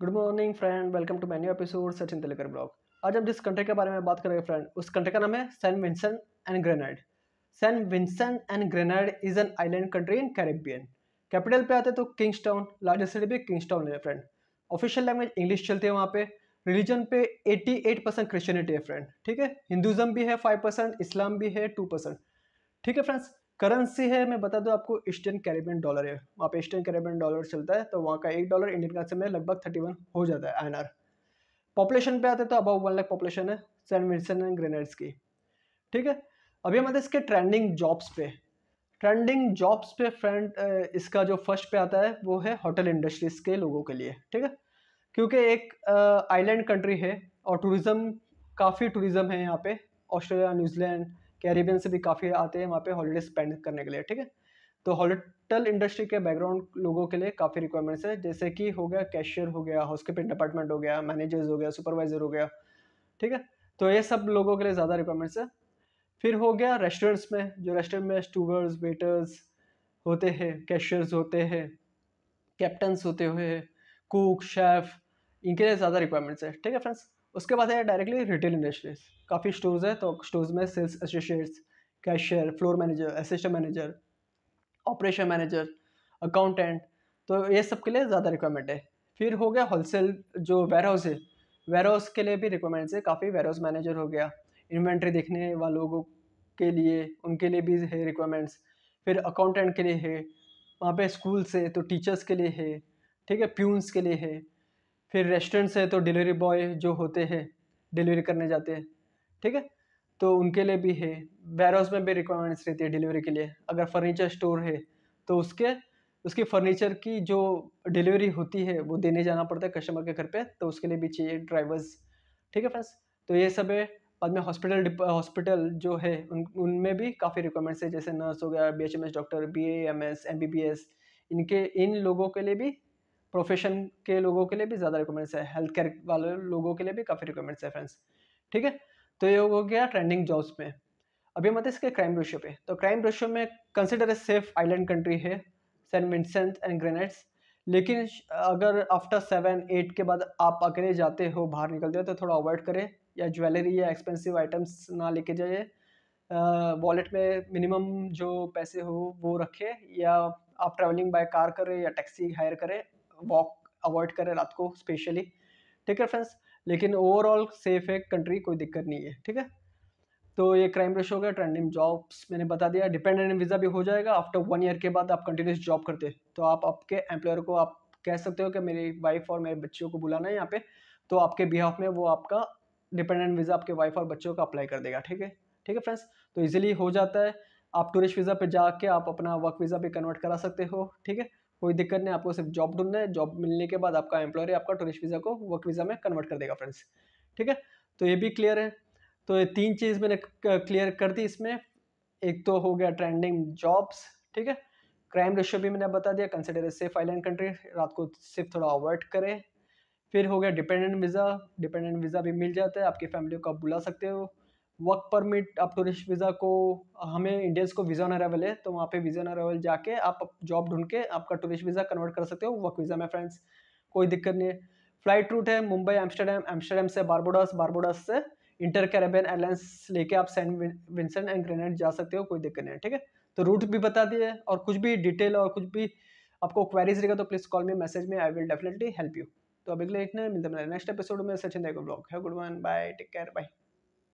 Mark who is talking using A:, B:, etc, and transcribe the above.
A: good morning friend welcome to my new episode Sachin Telkar blog आज हम जिस कंट्री के बारे में बात करेंगे फ्रेंड उस कंट्री का नाम है San Vincent and Grenadines San Vincent and Grenadines is an island country in Caribbean capital पे आते तो किंग्स टाउन लार्जेस्ट सिटी भी किंग्स टाउन है फ्रेंड ऑफिशियल लैंग्वेज इंग्लिश चलती है वहाँ पे रिलीजन पे 88 परसेंट क्रिश्चियनिटी है फ्रेंड ठीक है हिंदुज़म भी है 5 परसेंट इस्लाम भी है 2 परसेंट ठीक है फ्रेंड्स करेंसी है मैं बता दूं आपको ईस्टर्न कैरेबियन डॉलर है वहाँ पे ईस्टर्न कैरेबियन डॉलर चलता है तो वहाँ का एक डॉलर इंडियन करेंसी में लगभग थर्टी वन हो जाता है एन पॉपुलेशन पे आते हैं तो अबाउ वन लाख पॉपुलेशन है सेंट विंसन एंड ग्रेनर्स की ठीक है अभी हम आते हैं इसके ट्रेंडिंग जॉब्स पे ट्रेंडिंग जॉब्स पे फ्रेंड इसका जो फर्स्ट पे आता है वो है होटल इंडस्ट्रीज़ के लोगों के लिए ठीक है क्योंकि एक आइलैंड कंट्री है और टूरिज़्म काफ़ी टूरिज़्म है यहाँ पे ऑस्ट्रेलिया न्यूजीलैंड कैरिबियन से भी काफ़ी आते हैं वहाँ पे हॉलीडे स्पेंड करने के लिए ठीक है तो होटल इंडस्ट्री के बैकग्राउंड लोगों के लिए काफ़ी रिक्वायरमेंट्स है जैसे कि हो गया कैशियर हो गया हाउसकीपिंग डिपार्टमेंट हो गया मैनेजर्स हो गया सुपरवाइजर हो गया ठीक है तो ये सब लोगों के लिए ज़्यादा रिक्वायरमेंट्स है फिर हो गया रेस्टोरेंट्स में जो रेस्टोरेंट में स्टूवर्स वेटर्स होते हैं कैशियर्स होते हैं कैप्टन्स होते हुए कुक शेफ़ इनके लिए ज़्यादा रिक्वायरमेंट्स है ठीक है फ्रेंड्स उसके बाद है डायरेक्टली रिटेल इंडस्ट्रीज काफ़ी स्टोर्स है तो स्टोर्स में sales associates cashier floor manager assistant manager operation manager accountant तो ये सब के लिए ज़्यादा रिक्वायरमेंट है फिर हो गया होलसेल जो वेयर हाउस है वेयर हाउस के लिए भी रिक्वायरमेंट्स है काफ़ी वेयर हाउस मैनेजर हो गया इन्वेंट्री देखने वालों के लिए उनके लिए भी है रिक्वायरमेंट्स फिर अकाउंटेंट के लिए है वहाँ पे स्कूल से तो टीचर्स के लिए है ठीक है प्यून्स के लिए है फिर रेस्टोरेंट से तो डिलीवरी बॉय जो होते हैं डिलीवरी करने जाते हैं ठीक है तो उनके लिए भी है हाउस में भी रिक्वायरमेंट्स रहती है डिलीवरी के लिए अगर फर्नीचर स्टोर है तो उसके उसकी फर्नीचर की जो डिलीवरी होती है वो देने जाना पड़ता है कस्टमर के घर पे तो उसके लिए भी चाहिए ड्राइवर्स ठीक है फ्रेंड्स तो ये सब है बाद में हॉस्पिटल हॉस्पिटल जो है उन उनमें भी काफ़ी रिक्वायरमेंट्स है जैसे नर्स हो गया B doctor B M S M B B S इनके इन लोगों के लिए भी प्रोफेशन के लोगों के लिए भी ज़्यादा रिक्वायरमेंट्स है हेल्थ केयर वाले लोगों के लिए भी काफ़ी रिक्वायरमेंट्स है फ्रेंड्स ठीक है तो ये हो गया ट्रेंडिंग जॉब्स में अभी हम आते इसके क्राइम रेशियो पे तो क्राइम रेशियो में consider a safe island country है सेंट विंसेंट एंड ग्रेनेट्स लेकिन अगर आफ्टर सेवन एट के बाद आप अकेले जाते हो बाहर निकलते हो तो थोड़ा अवॉइड करें या ज्वेलरी या एक्सपेंसिव आइटम्स ना लेके जाइए वॉलेट में मिनिमम जो पैसे हो वो रखें या आप ट्रैवलिंग बाय कार करें या टैक्सी हायर करें वॉक अवॉइड करें रात को स्पेशली ठीक है फ्रेंड्स लेकिन ओवरऑल सेफ है कंट्री कोई दिक्कत नहीं है ठीक है तो ये क्राइम रेश हो गया ट्रेंडिंग जॉब्स मैंने बता दिया डिपेंडेंट वीज़ा भी हो जाएगा आफ्टर वन ईयर के बाद आप कंटिन्यूस जॉब करते तो आप आपके एम्प्लॉयर को आप कह सकते हो कि मेरी वाइफ और मेरे बच्चों को बुलाना है यहाँ पे तो आपके बिहाफ में वो आपका डिपेंडेंट वीज़ा आपके वाइफ और बच्चों का अप्लाई कर देगा ठीक है ठीक है फ्रेंड्स तो ईजिली हो जाता है आप टूरिस्ट वीज़ा पे जाके आप अपना वर्क वीज़ा भी कन्वर्ट करा सकते हो ठीक है कोई दिक्कत नहीं आपको सिर्फ जॉब ढूंढना है जॉब मिलने के बाद आपका एम्प्लॉयर आपका टूरिस्ट वीज़ा को वर्क वीज़ा में कन्वर्ट कर देगा फ्रेंड्स ठीक है तो ये भी क्लियर है तो ये तीन चीज़ मैंने क्लियर कर दी इसमें एक तो हो गया ट्रेंडिंग जॉब्स ठीक है क्राइम रेशियो भी मैंने बता दिया कंसिडर सेफ आइलैंड कंट्री रात को सिर्फ थोड़ा अवॉइड करें फिर हो गया डिपेंडेंट वीज़ा डिपेंडेंट वीज़ा भी मिल जाता है आपकी फैमिली को आप बुला सकते हो वर्क परमिट आप टूरिस्ट वीज़ा को हमें इंडियंस को वीज़ा ऑन अरावल है तो वहाँ पे वीज़ा ऑन अरावल जाके आप जॉब ढूंढ के आपका टूरिस्ट वीज़ा कन्वर्ट कर सकते हो वर्क वीज़ा में फ्रेंड्स कोई दिक्कत नहीं है फ्लाइट रूट है मुंबई एम्स्टरडेम एम्स्टरडेम से बारबोडास बारबोडास से इंटर कैरेबियन एयरलाइंस लेके आप सेंट विंसेंट एंड ग्रेनेड जा सकते हो कोई दिक्कत नहीं है ठीक है तो रूट भी बता दिए और कुछ भी डिटेल और कुछ भी आपको क्वेरीज रहेगा तो प्लीज़ कॉल मी मैसेज में I will definitely help you तो अभी के लिए इतना मिलते हैं नेक्स्ट एपिसोड में सचिन देखो ब्लॉग है good one bye take care bye